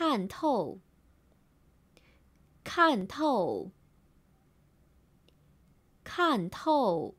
看透，看透，看透。